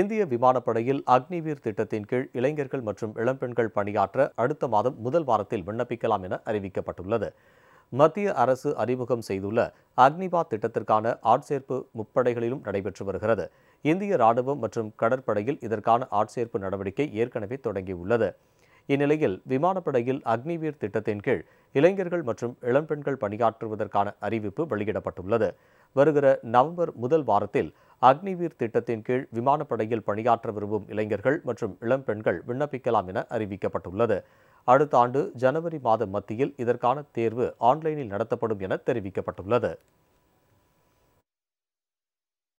இந்திய விமானப்படையில் அக்னிவீர் திட்டத்தின் கீழ் இளைஞர்கள் மற்றும் இளம்பெண்கள் பணியாற்ற அடுத்த மாதம் முதல் வாரத்தில் விண்ணப்பிக்கலாம் என அறிவிக்கப்பட்டுள்ளது மத்திய அரசு அறிமுகம் செய்துள்ள அக்னிபா திட்டத்திற்கான ஆட்சேர்ப்பு முப்படைகளிலும் நடைபெற்று வருகிறது இந்திய ராணுவம் மற்றும் கடற்படையில் இதற்கான ஆட்சேர்ப்பு நடவடிக்கை ஏற்கனவே தொடங்கியுள்ளது இந்நிலையில் விமானப்படையில் அக்னிவீர் திட்டத்தின் கீழ் இளைஞர்கள் மற்றும் இளம்பெண்கள் பணியாற்றுவதற்கான அறிவிப்பு வெளியிடப்பட்டுள்ளது வருகிற நவம்பர் முதல் வாரத்தில் அக்னிவீர் திட்டத்தின் கீழ் விமானப்படையில் பணியாற்ற விரும்பும் இளைஞர்கள் மற்றும் இளம் பெண்கள் விண்ணப்பிக்கலாம் என அறிவிக்கப்பட்டுள்ளது அடுத்த ஆண்டு ஜனவரி மாதம் மத்தியில் இதற்கான தேர்வு ஆன்லைனில் நடத்தப்படும் என தெரிவிக்கப்பட்டுள்ளது